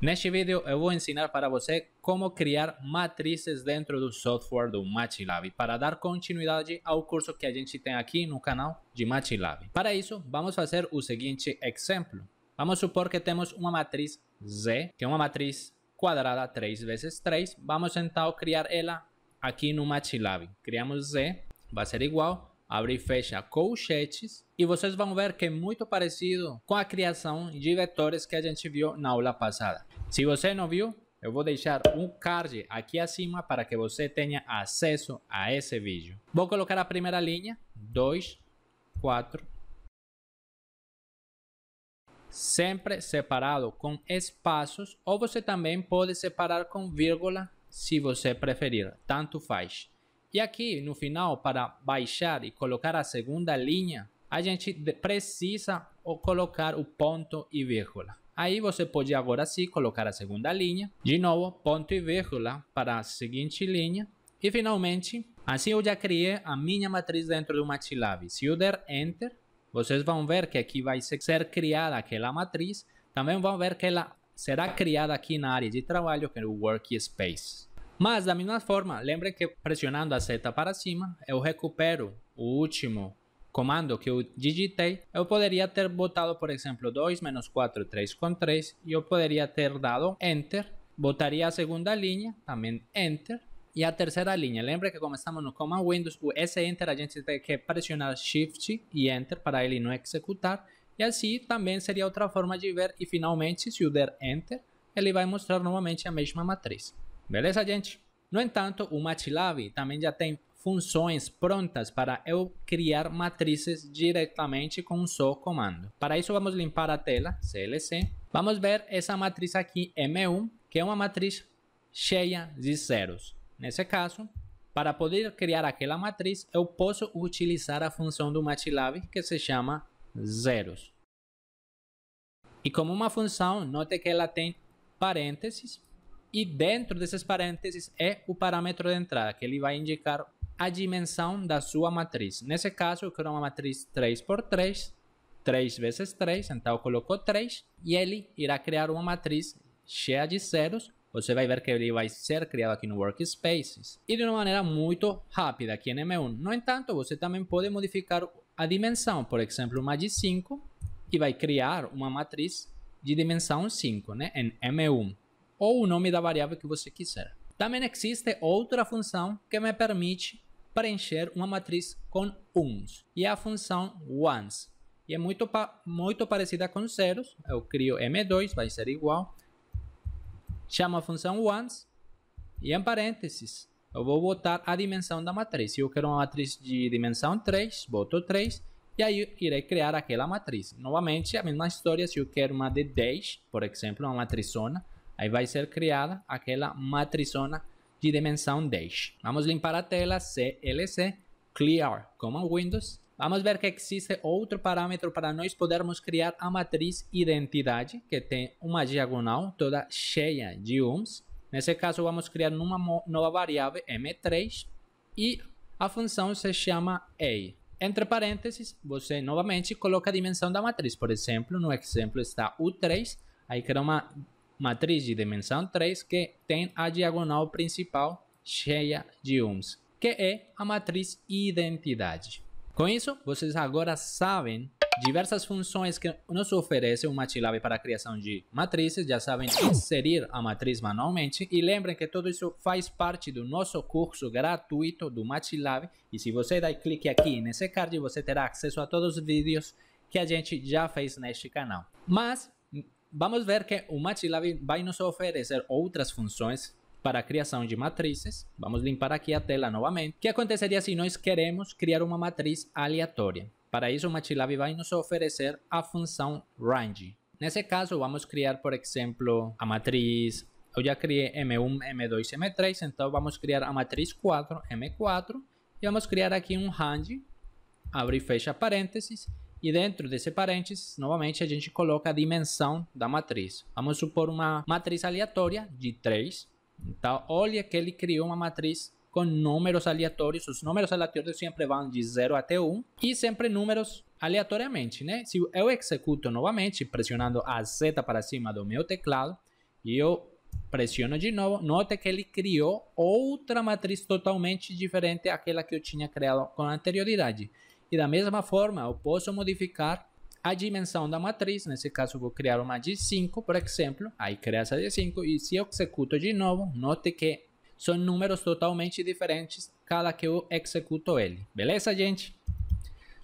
Neste vídeo eu vou ensinar para você como criar matrizes dentro do software do MATLAB para dar continuidade ao curso que a gente tem aqui no canal de MATLAB. Para isso, vamos fazer o seguinte exemplo. Vamos supor que temos uma matriz Z, que é uma matriz quadrada 3 vezes 3. Vamos então criar ela aqui no MATLAB. Criamos Z, vai ser igual abre e fecha colchetes e vocês vão ver que é muito parecido com a criação de vetores que a gente viu na aula passada. Se você não viu, eu vou deixar um card aqui acima para que você tenha acesso a esse vídeo. Vou colocar a primeira linha, 2, 4, sempre separado com espaços ou você também pode separar com vírgula se você preferir, tanto faz. E aqui no final, para baixar e colocar a segunda linha, a gente precisa colocar o ponto e vírgula. Aí você pode agora sim colocar a segunda linha, de novo ponto e vírgula para a seguinte linha. E finalmente, assim eu já criei a minha matriz dentro do MATLAB. Se eu der Enter, vocês vão ver que aqui vai ser criada aquela matriz. Também vão ver que ela será criada aqui na área de trabalho, que é o Workspace. Mas da mesma forma, lembrem que pressionando a seta para cima, eu recupero o último comando que eu digitei. Eu poderia ter botado, por exemplo, 2 menos 4, 3 com 3, e eu poderia ter dado Enter, botaria a segunda linha, também Enter, e a terceira linha. Lembre que como estamos no Command Windows, o S Enter a gente tem que pressionar Shift e Enter para ele não executar. E assim também seria outra forma de ver. E finalmente, se eu der Enter, ele vai mostrar novamente a mesma matriz. Beleza, gente? No entanto, o MATLAB também já tem funções prontas para eu criar matrizes diretamente com um só comando. Para isso, vamos limpar a tela, CLC. Vamos ver essa matriz aqui, M1, que é uma matriz cheia de zeros. Nesse caso, para poder criar aquela matriz, eu posso utilizar a função do MATLAB que se chama zeros. E como uma função, note que ela tem parênteses e dentro desses parênteses é o parâmetro de entrada, que ele vai indicar a dimensão da sua matriz. Nesse caso, eu quero uma matriz 3x3, 3 vezes 3, então colocou 3, e ele irá criar uma matriz cheia de zeros. Você vai ver que ele vai ser criado aqui no Workspaces e de uma maneira muito rápida aqui em M1. No entanto, você também pode modificar a dimensão, por exemplo, uma de 5 e vai criar uma matriz de dimensão 5 né, em M1 ou o nome da variável que você quiser. Também existe outra função que me permite preencher uma matriz com uns, e é a função ones. E é muito, pa muito parecida com zeros, eu crio m2, vai ser igual, chamo a função ones, e em parênteses, eu vou botar a dimensão da matriz. Se eu quero uma matriz de dimensão 3, boto 3, e aí irei criar aquela matriz. Novamente, a mesma história, se eu quero uma de 10, por exemplo, uma matrizona, Aí vai ser criada aquela matrizona de dimensão 10. Vamos limpar a tela CLC, Clear comando Windows. Vamos ver que existe outro parâmetro para nós podermos criar a matriz identidade, que tem uma diagonal toda cheia de uns. Nesse caso, vamos criar uma nova variável M3 e a função se chama A. Entre parênteses, você novamente coloca a dimensão da matriz. Por exemplo, no exemplo está o 3, aí cria uma matriz de dimensão 3 que tem a diagonal principal cheia de uns, que é a matriz identidade. Com isso, vocês agora sabem diversas funções que nos oferece o MATLAB para a criação de matrizes, já sabem inserir a matriz manualmente e lembrem que tudo isso faz parte do nosso curso gratuito do MATLAB e se você der clique aqui nesse card, você terá acesso a todos os vídeos que a gente já fez neste canal. Mas vamos ver que o MATLAB vai nos oferecer outras funções para a criação de matrizes. Vamos limpar aqui a tela novamente. O que aconteceria se nós queremos criar uma matriz aleatória? Para isso, o MATLAB vai nos oferecer a função range. Nesse caso, vamos criar, por exemplo, a matriz... Eu já criei M1, M2, M3, então vamos criar a matriz 4, M4, e vamos criar aqui um range, abre e fecha parênteses, e dentro desse parênteses, novamente, a gente coloca a dimensão da matriz. Vamos supor uma matriz aleatória de 3. Então, olha que ele criou uma matriz com números aleatórios. Os números aleatórios sempre vão de 0 até 1 e sempre números aleatoriamente, né? Se eu executo novamente, pressionando a Z para cima do meu teclado, e eu pressiono de novo, nota que ele criou outra matriz totalmente diferente daquela que eu tinha criado com anterioridade. E da mesma forma, eu posso modificar a dimensão da matriz, nesse caso vou criar uma de 5, por exemplo, aí cria essa de 5 e se eu executo de novo, note que são números totalmente diferentes cada que eu executo ele. Beleza, gente?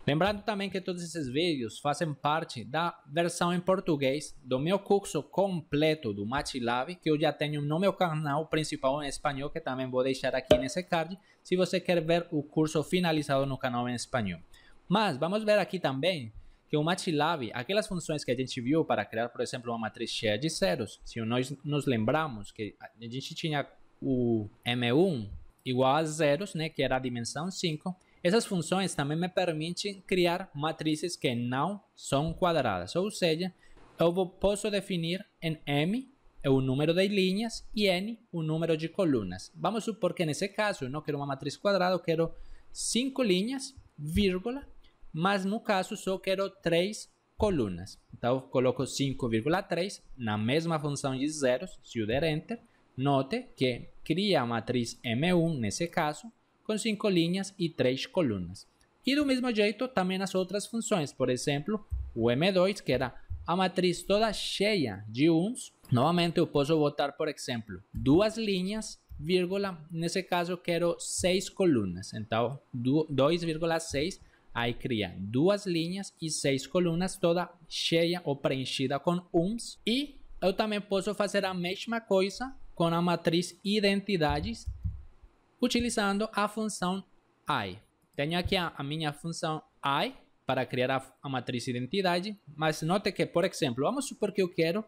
Lembrando também que todos esses vídeos fazem parte da versão em português do meu curso completo do MATLAB, que eu já tenho no meu canal principal em espanhol, que também vou deixar aqui nesse card, se você quer ver o curso finalizado no canal em espanhol. Mas vamos ver aqui também que o MATLAB, aquelas funções que a gente viu para criar, por exemplo, uma matriz cheia de zeros, se nós nos lembramos que a gente tinha o M1 igual a zeros, né, que era a dimensão 5, essas funções também me permitem criar matrizes que não são quadradas, ou seja, eu posso definir em M é o número de linhas e N o número de colunas. Vamos supor que nesse caso eu não quero uma matriz quadrada, eu quero 5 linhas, vírgula, mas no caso só quero três colunas. Então coloco 5,3 na mesma função de zeros, se eu der Enter, note que cria a matriz M1 nesse caso, com cinco linhas e três colunas. E do mesmo jeito também as outras funções, por exemplo, o M2, que era a matriz toda cheia de uns, novamente eu posso botar, por exemplo, duas linhas, vírgula, nesse caso quero seis colunas, então 2,6 Aí cria duas linhas e seis colunas, toda cheia ou preenchida com uns. E eu também posso fazer a mesma coisa com a matriz identidades, utilizando a função I. Tenho aqui a, a minha função I para criar a, a matriz identidade, mas note que, por exemplo, vamos supor que eu quero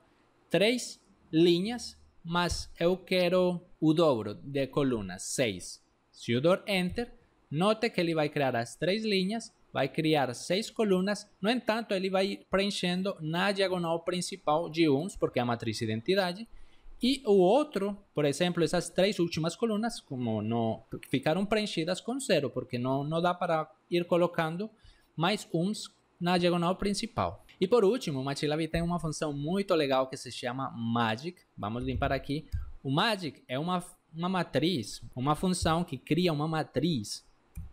três linhas, mas eu quero o dobro de colunas, seis Se eu dou Enter, Note que ele vai criar as três linhas, vai criar seis colunas, no entanto, ele vai preenchendo na diagonal principal de uns, porque é a matriz identidade, e o outro, por exemplo, essas três últimas colunas, como não ficaram preenchidas com zero, porque não, não dá para ir colocando mais uns na diagonal principal. E por último, o MATLAB tem uma função muito legal que se chama magic. Vamos limpar aqui. O magic é uma, uma matriz, uma função que cria uma matriz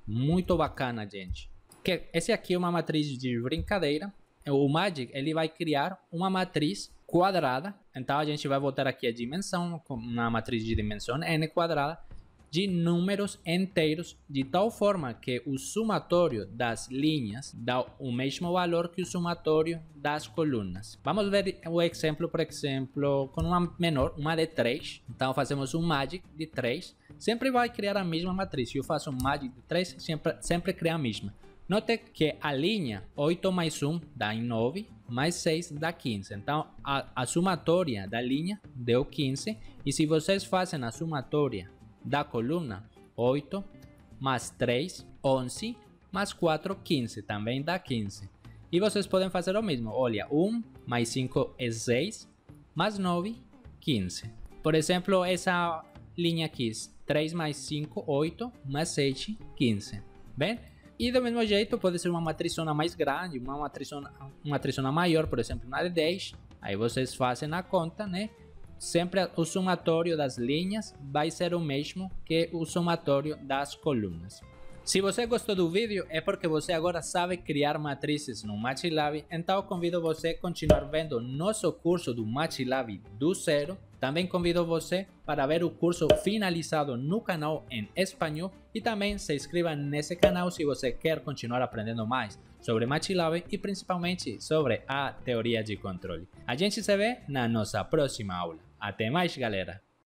muito bacana, gente. Que esse aqui é uma matriz de brincadeira. É, o Magic ele vai criar uma matriz quadrada. Então a gente vai voltar aqui a dimensão, uma matriz de dimensão n quadrada de números inteiros de tal forma que o somatório das linhas dá o mesmo valor que o somatório das colunas. Vamos ver o exemplo, por exemplo, com uma menor, uma de 3. Então fazemos um magic de 3, sempre vai criar a mesma matriz. Se eu faço um magic de 3, sempre, sempre cria a mesma. Note que a linha 8 mais 1 dá em 9, mais 6 dá 15. Então a, a, somatória da linha deu 15. E se vocês fazem a somatória da coluna, 8, mais 3, 11, mais 4, 15, também dá 15. E vocês podem fazer o mesmo, olha, 1 mais 5 é 6, mais 9, 15. Por exemplo, essa linha aqui, 3 mais 5, 8, mais 7, 15. Bem? E do mesmo jeito, pode ser uma matrizona mais grande, uma matrizona, uma matrizona maior, por exemplo, uma de 10. Aí vocês fazem a conta, né? sempre o somatório das linhas vai ser o mesmo que o somatório das colunas. Se você gostou do vídeo é porque você agora sabe criar matrizes no MATLAB, então convido você a continuar vendo nosso curso do MATLAB do zero. Também convido você para ver o curso finalizado no canal em espanhol e também se inscreva nesse canal se você quer continuar aprendendo mais sobre MATLAB e principalmente sobre a teoria de controle. A gente se vê na nossa próxima aula. Até mais, galera!